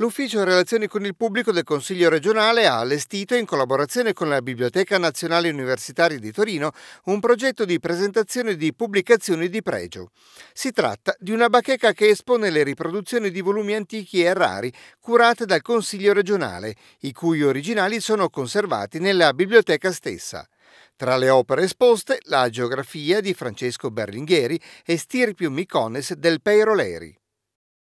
L'Ufficio Relazioni con il Pubblico del Consiglio regionale ha allestito, in collaborazione con la Biblioteca Nazionale Universitaria di Torino, un progetto di presentazione di pubblicazioni di pregio. Si tratta di una bacheca che espone le riproduzioni di volumi antichi e rari curate dal Consiglio regionale, i cui originali sono conservati nella biblioteca stessa. Tra le opere esposte, la geografia di Francesco Berlingheri e Stirpium Micones del Peiroleri.